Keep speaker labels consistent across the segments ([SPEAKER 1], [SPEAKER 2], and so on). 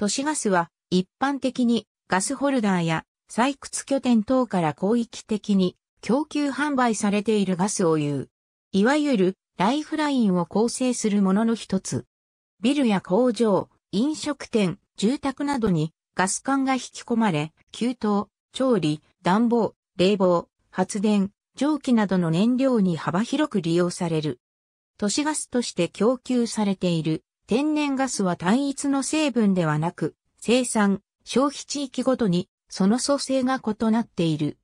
[SPEAKER 1] 都市ガスは一般的にガスホルダーや採掘拠点等から広域的に供給販売されているガスを言う。いわゆるライフラインを構成するものの一つ。ビルや工場、飲食店、住宅などにガス管が引き込まれ、給湯、調理、暖房、冷房、発電、蒸気などの燃料に幅広く利用される。都市ガスとして供給されている天然ガスは単一の成分ではなく、生産、消費地域ごとに、その組成が異なっている。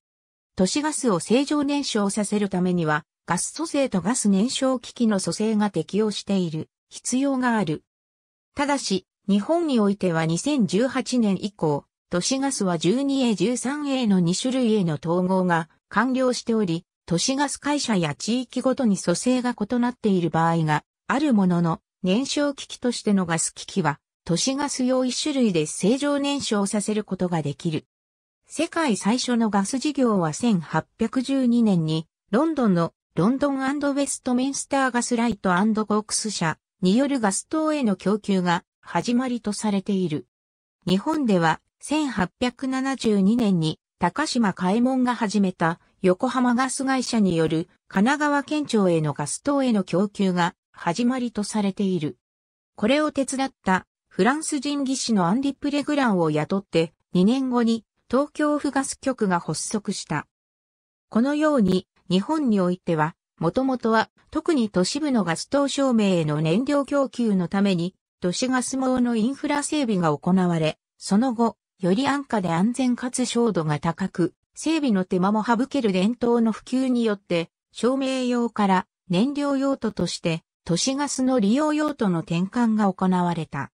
[SPEAKER 1] 都市ガスを正常燃焼させるためには、ガス組成とガス燃焼機器の組成が適用している必要がある。ただし、日本においては2018年以降、都市ガスは 12A13A の2種類への統合が完了しており、都市ガス会社や地域ごとに組成が異なっている場合があるものの、燃焼機器としてのガス機器は、都市ガス用一種類で正常燃焼させることができる。世界最初のガス事業は1812年に、ロンドンのロンドンウェストメンスターガスライトコークス社によるガス灯への供給が始まりとされている。日本では1872年に高島開門が始めた横浜ガス会社による神奈川県庁へのガス灯への供給が始まりとされている。これを手伝ったフランス人技師のアンディ・プレグランを雇って2年後に東京府ガス局が発足した。このように日本においてはもともとは特に都市部のガス灯照明への燃料供給のために都市ガス網のインフラ整備が行われ、その後、より安価で安全かつ照度が高く、整備の手間も省ける伝統の普及によって、照明用から燃料用途として都市ガスの利用用途の転換が行われた。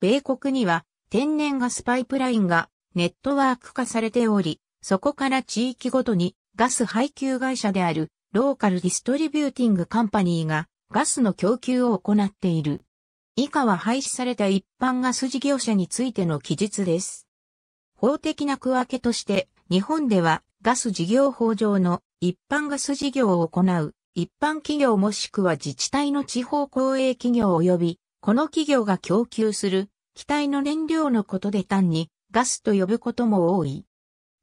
[SPEAKER 1] 米国には天然ガスパイプラインがネットワーク化されており、そこから地域ごとにガス配給会社であるローカルディストリビューティングカンパニーがガスの供給を行っている。以下は廃止された一般ガス事業者についての記述です。法的な区分けとして、日本ではガス事業法上の一般ガス事業を行う一般企業もしくは自治体の地方公営企業及び、この企業が供給する、機体の燃料のことで単に、ガスと呼ぶことも多い。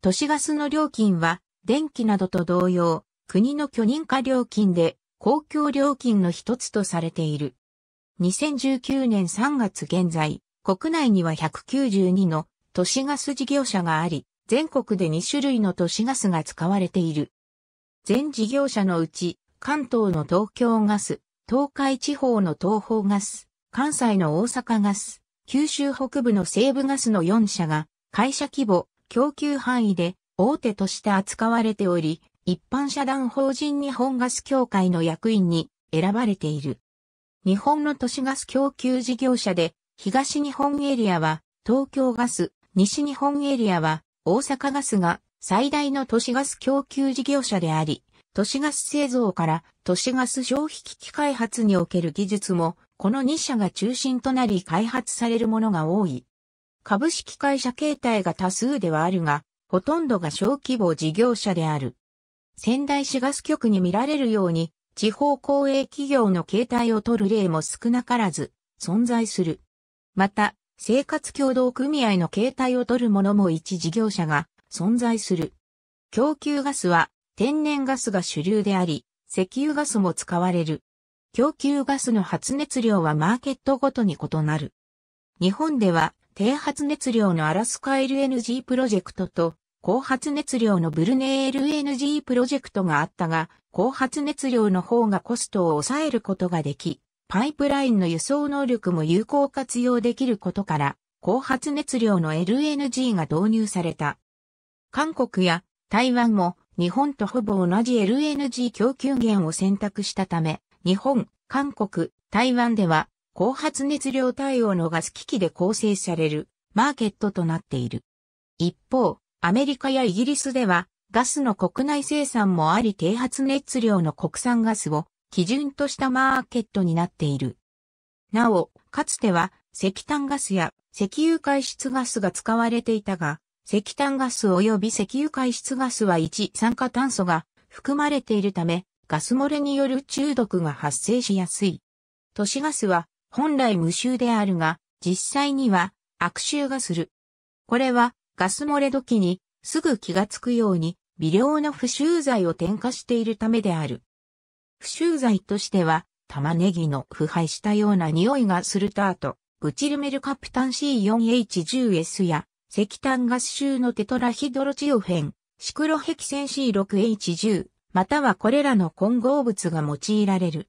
[SPEAKER 1] 都市ガスの料金は、電気などと同様、国の許認可料金で、公共料金の一つとされている。2019年3月現在、国内には192の都市ガス事業者があり、全国で2種類の都市ガスが使われている。全事業者のうち、関東の東京ガス、東海地方の東方ガス、関西の大阪ガス、九州北部の西部ガスの4社が、会社規模、供給範囲で大手として扱われており、一般社団法人日本ガス協会の役員に選ばれている。日本の都市ガス供給事業者で、東日本エリアは東京ガス、西日本エリアは大阪ガスが最大の都市ガス供給事業者であり、都市ガス製造から都市ガス消費機器開発における技術も、この2社が中心となり開発されるものが多い。株式会社形態が多数ではあるが、ほとんどが小規模事業者である。仙台市ガス局に見られるように、地方公営企業の形態を取る例も少なからず存在する。また、生活協同組合の形態を取るものも一事業者が存在する。供給ガスは天然ガスが主流であり、石油ガスも使われる。供給ガスの発熱量はマーケットごとに異なる。日本では低発熱量のアラスカ LNG プロジェクトと高発熱量のブルネー LNG プロジェクトがあったが、高発熱量の方がコストを抑えることができ、パイプラインの輸送能力も有効活用できることから、高発熱量の LNG が導入された。韓国や台湾も日本とほぼ同じ LNG 供給源を選択したため、日本、韓国、台湾では高発熱量対応のガス機器で構成されるマーケットとなっている。一方、アメリカやイギリスではガスの国内生産もあり低発熱量の国産ガスを基準としたマーケットになっている。なお、かつては石炭ガスや石油排出ガスが使われていたが、石炭ガス及び石油排出ガスは一酸化炭素が含まれているため、ガス漏れによる中毒が発生しやすい。都市ガスは本来無臭であるが、実際には悪臭がする。これはガス漏れ時にすぐ気がつくように微量の不臭剤を添加しているためである。不臭剤としては玉ねぎの腐敗したような匂いがするターと、ブチルメルカプタン C4H10S や石炭ガス臭のテトラヒドロチオフェン、シクロヘキセン C6H10、またはこれらの混合物が用いられる。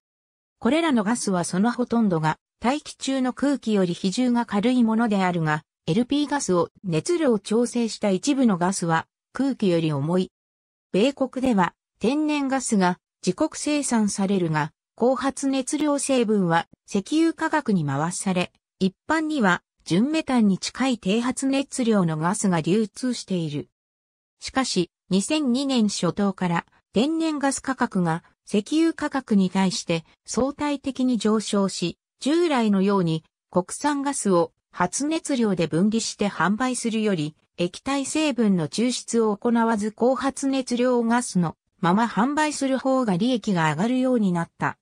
[SPEAKER 1] これらのガスはそのほとんどが大気中の空気より比重が軽いものであるが、LP ガスを熱量調整した一部のガスは空気より重い。米国では天然ガスが自国生産されるが、後発熱量成分は石油化学に回され、一般には純メタンに近い低発熱量のガスが流通している。しかし、2002年初頭から天然ガス価格が石油価格に対して相対的に上昇し、従来のように国産ガスを発熱量で分離して販売するより、液体成分の抽出を行わず高発熱量ガスのまま販売する方が利益が上がるようになった。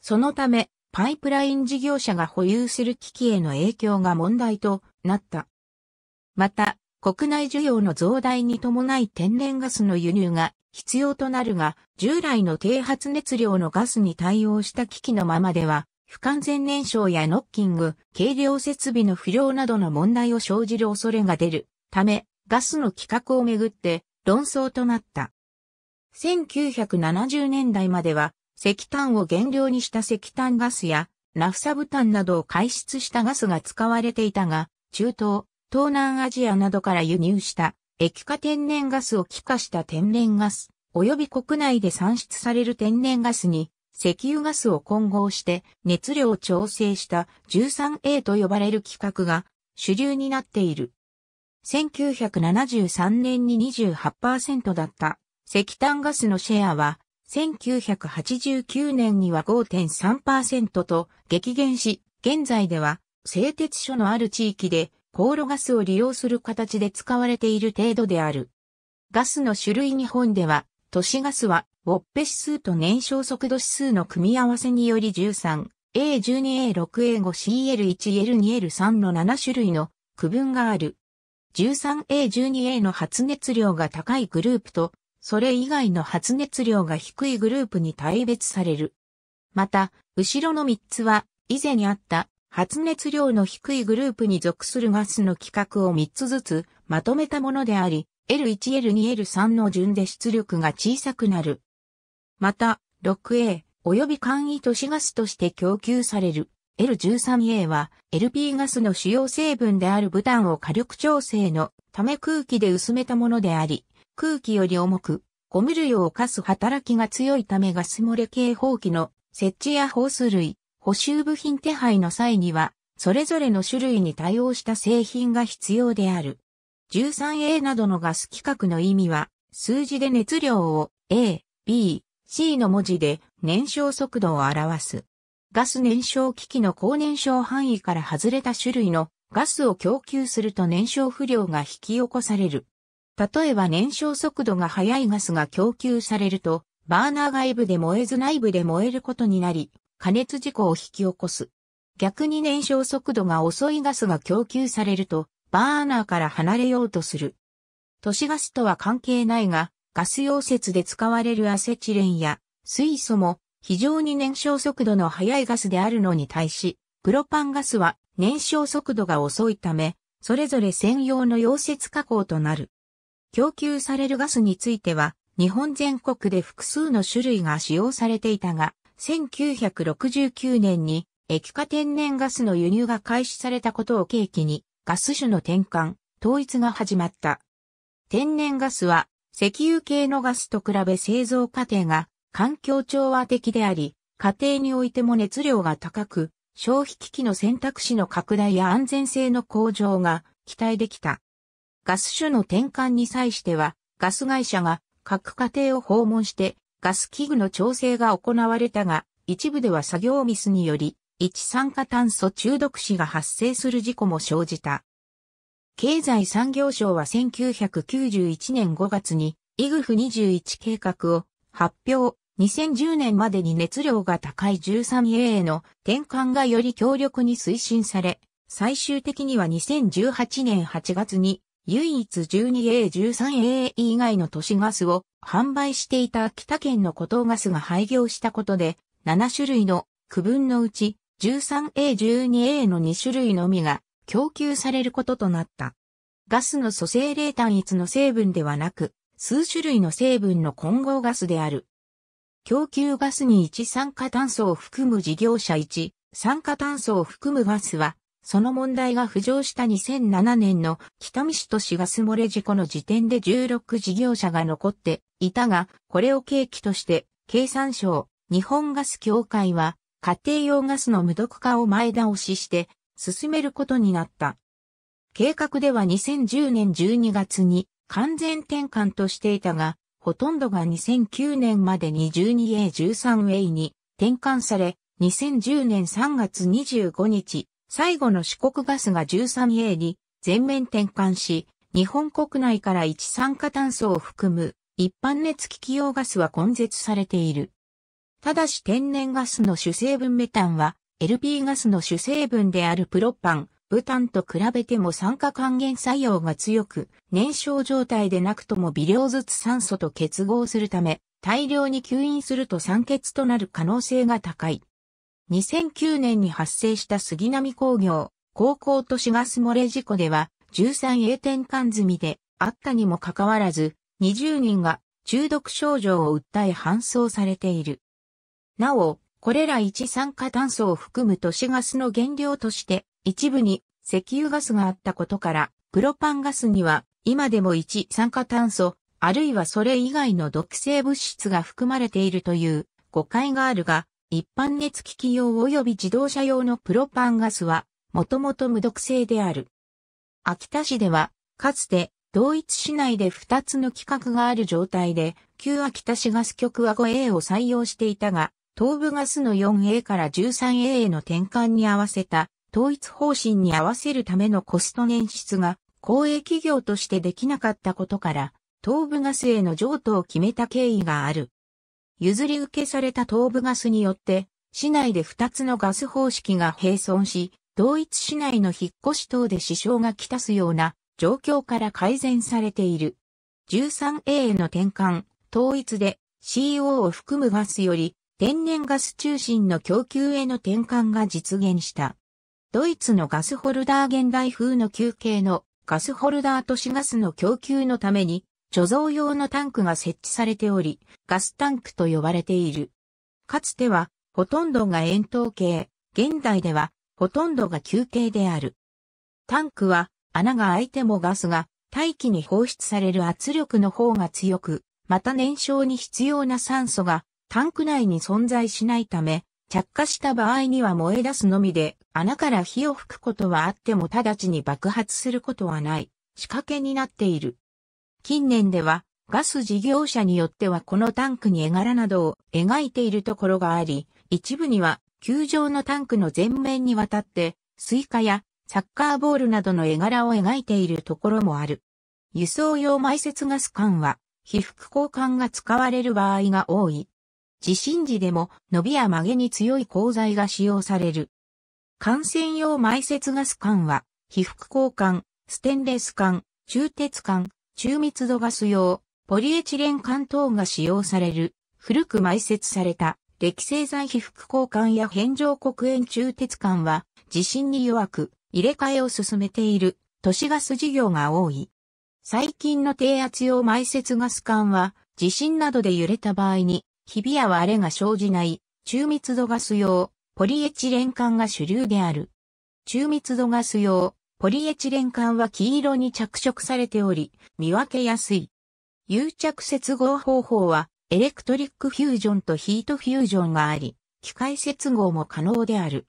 [SPEAKER 1] そのため、パイプライン事業者が保有する機器への影響が問題となった。また、国内需要の増大に伴い天然ガスの輸入が必要となるが、従来の低発熱量のガスに対応した機器のままでは、不完全燃焼やノッキング、軽量設備の不良などの問題を生じる恐れが出るため、ガスの規格をめぐって論争となった。1970年代までは石炭を原料にした石炭ガスや、ナフサブタンなどを開出したガスが使われていたが、中東、東南アジアなどから輸入した液化天然ガスを気化した天然ガス、及び国内で産出される天然ガスに、石油ガスを混合して熱量を調整した 13A と呼ばれる規格が主流になっている。1973年に28%だった石炭ガスのシェアは1989年には5.3%と激減し、現在では製鉄所のある地域で高炉ガスを利用する形で使われている程度である。ガスの種類日本では、都市ガスは、ウォッペ指数と燃焼速度指数の組み合わせにより 13A12A6A5CL1L2L3 の7種類の区分がある。13A12A の発熱量が高いグループとそれ以外の発熱量が低いグループに大別される。また、後ろの3つは、以前にあった発熱量の低いグループに属するガスの規格を3つずつまとめたものであり、L1、L2、L3 の順で出力が小さくなる。また、6A および簡易都市ガスとして供給される L13A は LP ガスの主要成分であるブタンを火力調整のため空気で薄めたものであり、空気より重く、ゴム類を課す働きが強いためガス漏れ警報器の設置やホース類、補修部品手配の際には、それぞれの種類に対応した製品が必要である。13A などのガス規格の意味は、数字で熱量を A、B、C の文字で燃焼速度を表す。ガス燃焼機器の高燃焼範囲から外れた種類のガスを供給すると燃焼不良が引き起こされる。例えば燃焼速度が速いガスが供給されると、バーナー外部で燃えず内部で燃えることになり、加熱事故を引き起こす。逆に燃焼速度が遅いガスが供給されると、バーナーから離れようとする。都市ガスとは関係ないが、ガス溶接で使われるアセチレンや水素も非常に燃焼速度の速いガスであるのに対し、プロパンガスは燃焼速度が遅いため、それぞれ専用の溶接加工となる。供給されるガスについては、日本全国で複数の種類が使用されていたが、1969年に液化天然ガスの輸入が開始されたことを契機に、ガス種の転換、統一が始まった。天然ガスは、石油系のガスと比べ製造過程が環境調和的であり、家庭においても熱量が高く、消費機器の選択肢の拡大や安全性の向上が期待できた。ガス種の転換に際しては、ガス会社が各家庭を訪問してガス器具の調整が行われたが、一部では作業ミスにより、一酸化炭素中毒死が発生する事故も生じた。経済産業省は1991年5月に、イグフ21計画を発表、2010年までに熱量が高い 13A への転換がより強力に推進され、最終的には2018年8月に唯一 12A13AE 以外の都市ガスを販売していた秋田県の古東ガスが廃業したことで、7種類の区分のうち 13A12A の2種類のみが供給されることとなった。ガスの組成冷単一の成分ではなく、数種類の成分の混合ガスである。供給ガスに一酸化炭素を含む事業者1、酸化炭素を含むガスは、その問題が浮上した2007年の北見市都市ガス漏れ事故の時点で16事業者が残っていたが、これを契機として経産省、日本ガス協会は家庭用ガスの無毒化を前倒しして進めることになった。計画では2010年12月に完全転換としていたが、ほとんどが2009年までに 12A13A に転換され、2010年3月25日、最後の四国ガスが 13A に全面転換し、日本国内から一酸化炭素を含む一般熱気器用ガスは根絶されている。ただし天然ガスの主成分メタンは LP ガスの主成分であるプロパン、ブタンと比べても酸化還元作用が強く、燃焼状態でなくとも微量ずつ酸素と結合するため、大量に吸引すると酸欠となる可能性が高い。2009年に発生した杉並工業、高校都市ガス漏れ事故では、13栄転換済みであったにもかかわらず、20人が中毒症状を訴え搬送されている。なお、これら一酸化炭素を含む都市ガスの原料として、一部に石油ガスがあったことから、プロパンガスには今でも一酸化炭素、あるいはそれ以外の毒性物質が含まれているという誤解があるが、一般熱機器用及び自動車用のプロパンガスは、もともと無毒性である。秋田市では、かつて、同一市内で2つの規格がある状態で、旧秋田市ガス局は 5A を採用していたが、東部ガスの 4A から 13A への転換に合わせた、統一方針に合わせるためのコスト捻出が、公営企業としてできなかったことから、東部ガスへの譲渡を決めた経緯がある。譲り受けされた東部ガスによって、市内で2つのガス方式が並存し、同一市内の引っ越し等で支障がきたすような状況から改善されている。13A への転換、統一で CO を含むガスより天然ガス中心の供給への転換が実現した。ドイツのガスホルダー現代風の休憩のガスホルダー都市ガスの供給のために貯蔵用のタンクが設置されており、ガスタンクと呼ばれている。かつては、ほとんどが円筒形、現代では、ほとんどが球形である。タンクは、穴が開いてもガスが、大気に放出される圧力の方が強く、また燃焼に必要な酸素が、タンク内に存在しないため、着火した場合には燃え出すのみで、穴から火を吹くことはあっても直ちに爆発することはない、仕掛けになっている。近年ではガス事業者によってはこのタンクに絵柄などを描いているところがあり、一部には球場のタンクの全面にわたってスイカやサッカーボールなどの絵柄を描いているところもある。輸送用埋設ガス管は被覆交換が使われる場合が多い。地震時でも伸びや曲げに強い鋼材が使用される。感染用埋設ガス管は、被覆交換、ステンレス管、鋳鉄管、中密度ガス用、ポリエチレン管等が使用される、古く埋設された、歴製材被覆交換や返上国営中鉄管は、地震に弱く、入れ替えを進めている、都市ガス事業が多い。最近の低圧用埋設ガス管は、地震などで揺れた場合に、ひびや割れが生じない、中密度ガス用、ポリエチレン管が主流である。中密度ガス用、ポリエチレン管は黄色に着色されており、見分けやすい。誘着接合方法は、エレクトリックフュージョンとヒートフュージョンがあり、機械接合も可能である。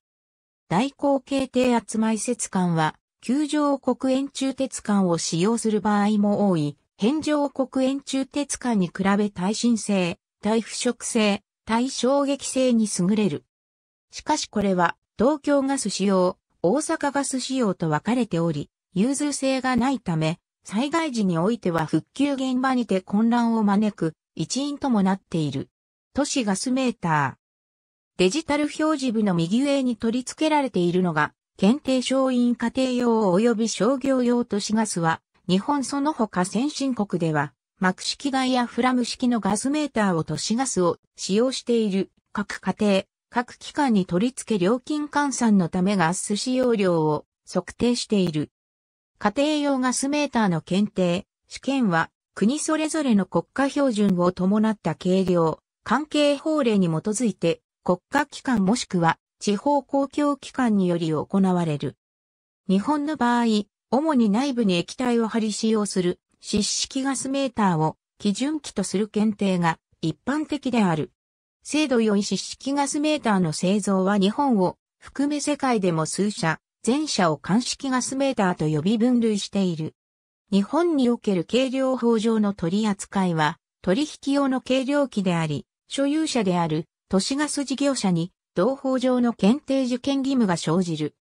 [SPEAKER 1] 大口径低圧埋設管は、球状黒煙中鉄管を使用する場合も多い、変状黒煙中鉄管に比べ耐震性、耐腐食性、耐衝撃性に優れる。しかしこれは、東京ガス使用、大阪ガス仕様と分かれており、融通性がないため、災害時においては復旧現場にて混乱を招く一因ともなっている。都市ガスメーター。デジタル表示部の右上に取り付けられているのが、検定商員家庭用及び商業用都市ガスは、日本その他先進国では、幕式外やフラム式のガスメーターを都市ガスを使用している各家庭、各機関に取り付け料金換算のためガス使用量を測定している。家庭用ガスメーターの検定、試験は国それぞれの国家標準を伴った計量、関係法令に基づいて国家機関もしくは地方公共機関により行われる。日本の場合、主に内部に液体を張り使用する湿式ガスメーターを基準器とする検定が一般的である。精度良い式ガスメーターの製造は日本を含め世界でも数社、全社を乾式ガスメーターと呼び分類している。日本における軽量法上の取り扱いは、取引用の軽量機であり、所有者である都市ガス事業者に同法上の検定受験義務が生じる。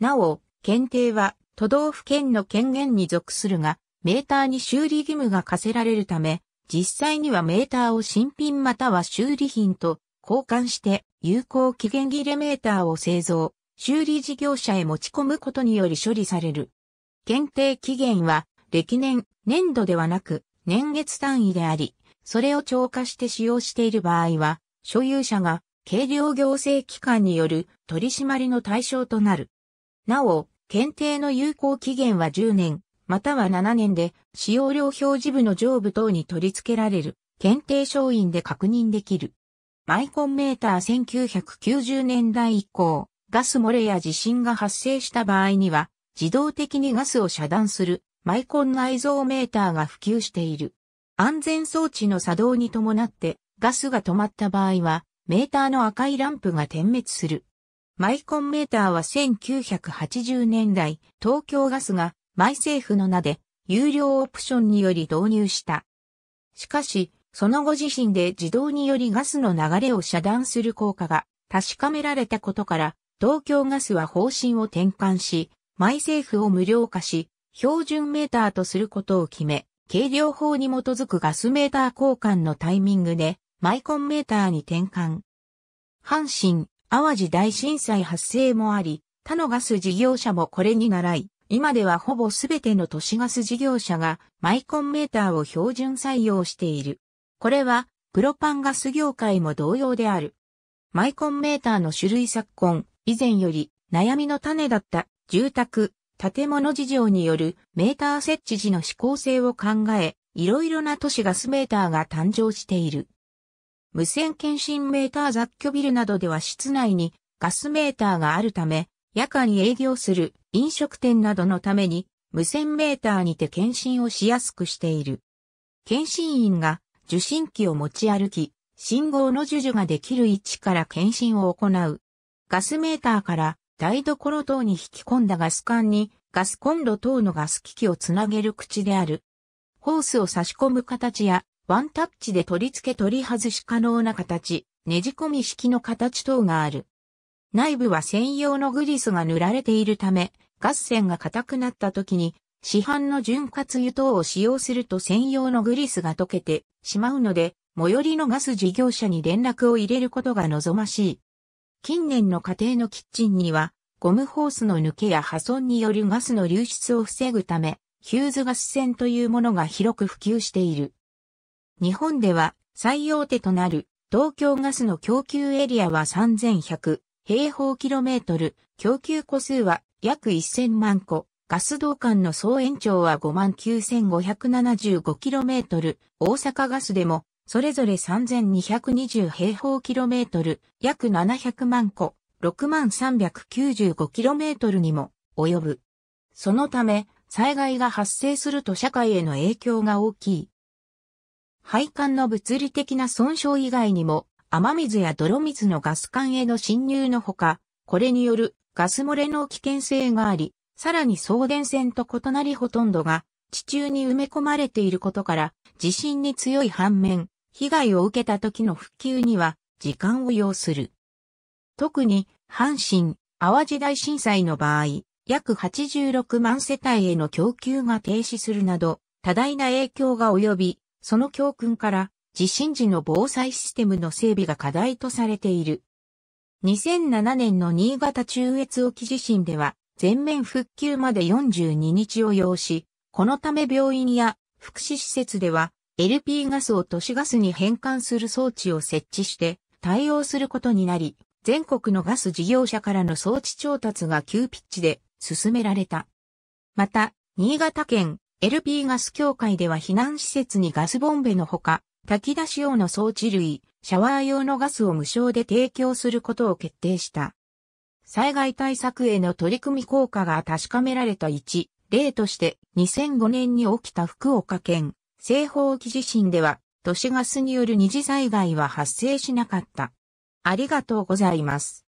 [SPEAKER 1] なお、検定は都道府県の権限に属するが、メーターに修理義務が課せられるため、実際にはメーターを新品または修理品と交換して有効期限切れメーターを製造、修理事業者へ持ち込むことにより処理される。限定期限は歴年、年度ではなく年月単位であり、それを超過して使用している場合は、所有者が軽量行政機関による取り締まりの対象となる。なお、検定の有効期限は10年、または7年で使用量表示部の上部等に取り付けられる検定商品で確認できる。マイコンメーター1990年代以降、ガス漏れや地震が発生した場合には、自動的にガスを遮断するマイコン内蔵メーターが普及している。安全装置の作動に伴ってガスが止まった場合は、メーターの赤いランプが点滅する。マイコンメーターは1980年代、東京ガスがマイセーフの名で有料オプションにより導入した。しかし、その後自身で自動によりガスの流れを遮断する効果が確かめられたことから、東京ガスは方針を転換し、マイセーフを無料化し、標準メーターとすることを決め、計量法に基づくガスメーター交換のタイミングで、マイコンメーターに転換。阪神、淡路大震災発生もあり、他のガス事業者もこれに習い、今ではほぼすべての都市ガス事業者がマイコンメーターを標準採用している。これはプロパンガス業界も同様である。マイコンメーターの種類昨今、以前より悩みの種だった住宅、建物事情によるメーター設置時の指向性を考え、いろいろな都市ガスメーターが誕生している。無線検診メーター雑居ビルなどでは室内にガスメーターがあるため、夜間営業する飲食店などのために、無線メーターにて検診をしやすくしている。検診員が受信機を持ち歩き、信号の授受ができる位置から検診を行う。ガスメーターから台所等に引き込んだガス管にガスコンロ等のガス機器をつなげる口である。ホースを差し込む形やワンタッチで取り付け取り外し可能な形、ねじ込み式の形等がある。内部は専用のグリスが塗られているため、ガス栓が硬くなった時に、市販の潤滑油等を使用すると専用のグリスが溶けてしまうので、最寄りのガス事業者に連絡を入れることが望ましい。近年の家庭のキッチンには、ゴムホースの抜けや破損によるガスの流出を防ぐため、ヒューズガス栓というものが広く普及している。日本では最大手となる東京ガスの供給エリアは3100、平方キロメートル、供給個数は約1000万個、ガス道管の総延長は59,575キロメートル、大阪ガスでもそれぞれ3220平方キロメートル、約700万個、6395キロメートルにも及ぶ。そのため、災害が発生すると社会への影響が大きい。配管の物理的な損傷以外にも、雨水や泥水のガス管への侵入のほか、これによるガス漏れの危険性があり、さらに送電線と異なりほとんどが地中に埋め込まれていることから、地震に強い反面、被害を受けた時の復旧には時間を要する。特に、阪神、淡路大震災の場合、約86万世帯への供給が停止するなど、多大な影響が及び、その教訓から地震時の防災システムの整備が課題とされている。2007年の新潟中越沖地震では、全面復旧まで42日を要し、このため病院や福祉施設では LP ガスを都市ガスに変換する装置を設置して対応することになり、全国のガス事業者からの装置調達が急ピッチで進められた。また、新潟県 LP ガス協会では避難施設にガスボンベのほか、炊き出し用の装置類、シャワー用のガスを無償で提供することを決定した。災害対策への取り組み効果が確かめられた1、例として2005年に起きた福岡県西方沖地震では都市ガスによる二次災害は発生しなかった。ありがとうございます。